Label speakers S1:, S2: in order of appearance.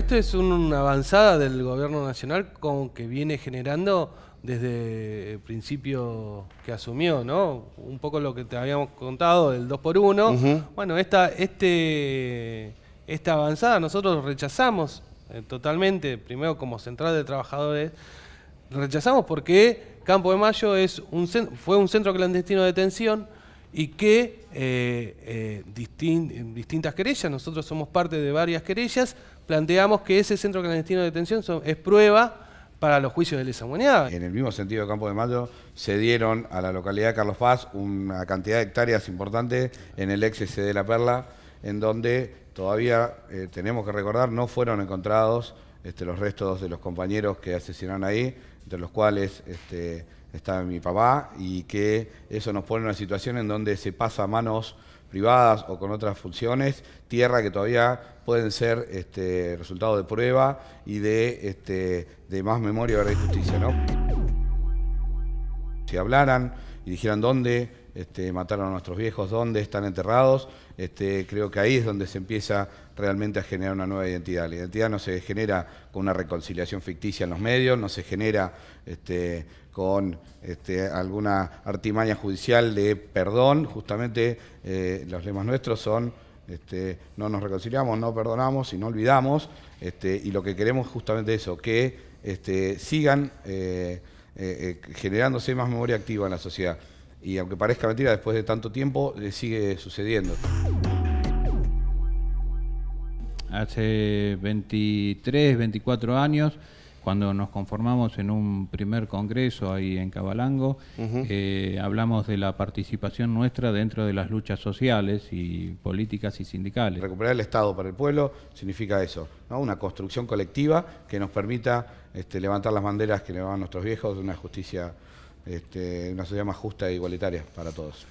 S1: Esto es una avanzada del gobierno nacional con que viene generando desde el principio que asumió, ¿no? Un poco lo que te habíamos contado el 2 por 1 Bueno, esta, este, esta avanzada nosotros rechazamos eh, totalmente, primero como central de trabajadores, rechazamos porque Campo de Mayo es un fue un centro clandestino de detención y que eh, eh distintas querellas, nosotros somos parte de varias querellas, planteamos que ese centro
S2: clandestino de detención es prueba para los juicios de lesa humanidad. En el mismo sentido de Campo de Mayo, se dieron a la localidad de Carlos Paz una cantidad de hectáreas importante en el ex de La Perla, en donde todavía, eh, tenemos que recordar, no fueron encontrados este, los restos de los compañeros que asesinaron ahí, entre los cuales... Este, está mi papá, y que eso nos pone en una situación en donde se pasa a manos privadas o con otras funciones, tierra que todavía pueden ser este, resultado de prueba y de, este, de más memoria, verdad y justicia. ¿no? Si hablaran y dijeran dónde este, mataron a nuestros viejos, dónde están enterrados, este, creo que ahí es donde se empieza realmente a generar una nueva identidad. La identidad no se genera con una reconciliación ficticia en los medios, no se genera este, con alguna artimaña judicial de perdón, justamente eh, los lemas nuestros son no nos reconciliamos, no perdonamos y no olvidamos, y lo que queremos es justamente eso, que sigan eh, eh, generándose más memoria activa en la sociedad. Y aunque parezca mentira, después de tanto tiempo le eh, sigue sucediendo.
S3: Hace 23, 24 años, cuando nos conformamos en un primer congreso ahí en Cabalango, eh, hablamos de la participación nuestra dentro de las luchas sociales y
S2: políticas y sindicales. Recuperar el Estado para el pueblo significa eso, una construcción colectiva que nos permita este, levantar las banderas que levantaban nuestros viejos de una justicia este, una sociedad más justa e igualitaria para todos.